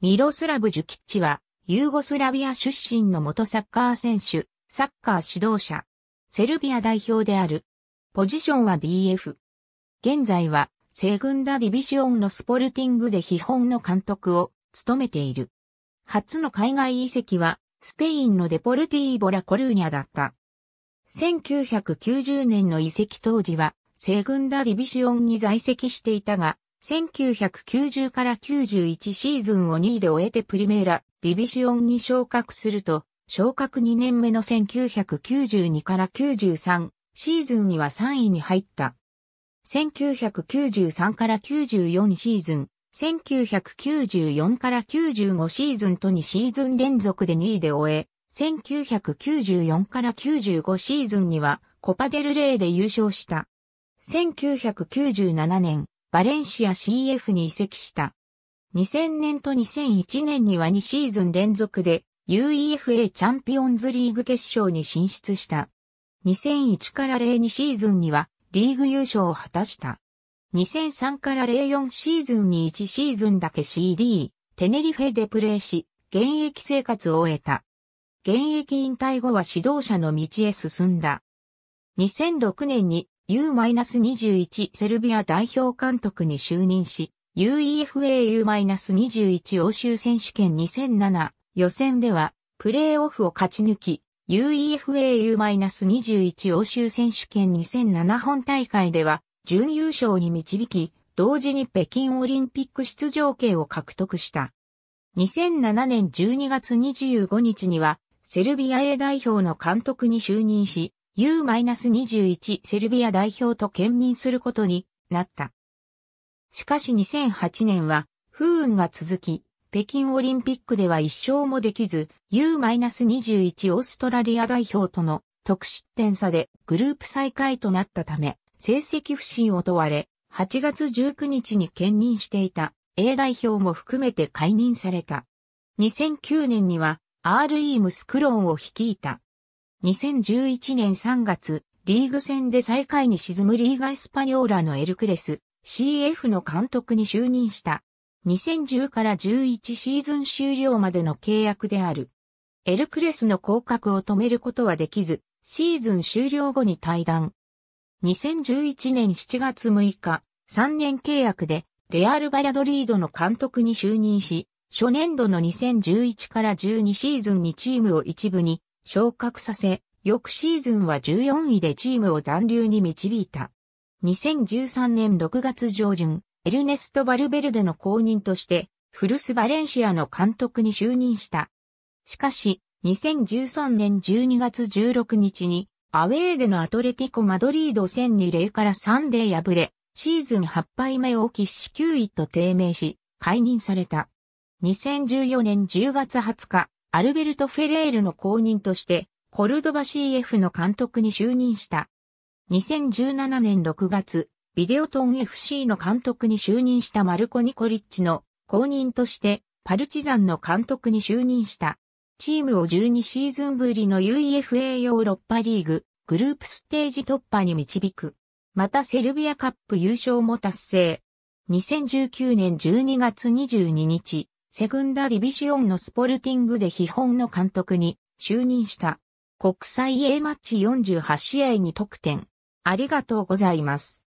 ミロスラブ・ジュキッチは、ユーゴスラビア出身の元サッカー選手、サッカー指導者、セルビア代表である。ポジションは DF。現在は、セグンダ・ディビジオンのスポルティングで基本の監督を務めている。初の海外移籍は、スペインのデポルティーボラ・コルーニャだった。1990年の移籍当時は、セグンダ・ディビジオンに在籍していたが、1990から91シーズンを2位で終えてプリメーラ、ディビシオンに昇格すると、昇格2年目の1992から93シーズンには3位に入った。1993から94シーズン、1994から95シーズンと2シーズン連続で2位で終え、1994から95シーズンにはコパデルレーで優勝した。1997年、バレンシア CF に移籍した。2000年と2001年には2シーズン連続で UEFA チャンピオンズリーグ決勝に進出した。2001から02シーズンにはリーグ優勝を果たした。2003から04シーズンに1シーズンだけ CD、テネリフェでプレーし、現役生活を終えた。現役引退後は指導者の道へ進んだ。2006年に U-21 セルビア代表監督に就任し、UEFA-U-21 欧州選手権2007予選ではプレーオフを勝ち抜き、UEFA-U-21 欧州選手権2007本大会では準優勝に導き、同時に北京オリンピック出場権を獲得した。2007年12月25日にはセルビア A 代表の監督に就任し、U-21 セルビア代表と兼任することになった。しかし2008年は不運が続き、北京オリンピックでは一勝もできず、U-21 オーストラリア代表との得失点差でグループ再開となったため、成績不振を問われ、8月19日に兼任していた A 代表も含めて解任された。2009年には RE ムスクローンを率いた。2011年3月、リーグ戦で最下位に沈むリーガ・エスパニョーラのエルクレス、CF の監督に就任した。2010から11シーズン終了までの契約である。エルクレスの降格を止めることはできず、シーズン終了後に退団。2011年7月6日、3年契約で、レアル・バヤドリードの監督に就任し、初年度の2011から12シーズンにチームを一部に昇格させ、翌シーズンは14位でチームを残留に導いた。2013年6月上旬、エルネスト・バルベルデの後任として、フルス・バレンシアの監督に就任した。しかし、2013年12月16日に、アウェーでのアトレティコ・マドリード戦に0から3で敗れ、シーズン8敗目を喫し9位と低迷し、解任された。2014年10月20日、アルベルト・フェレールの後任として、コルドバ CF の監督に就任した。2017年6月、ビデオトン FC の監督に就任したマルコ・ニコリッチの後任として、パルチザンの監督に就任した。チームを12シーズンぶりの UEFA ヨーロッパリーグ、グループステージ突破に導く。またセルビアカップ優勝も達成。2019年12月22日、セグンダ・ディビシオンのスポルティングで基本の監督に就任した。国際 A マッチ48試合に得点。ありがとうございます。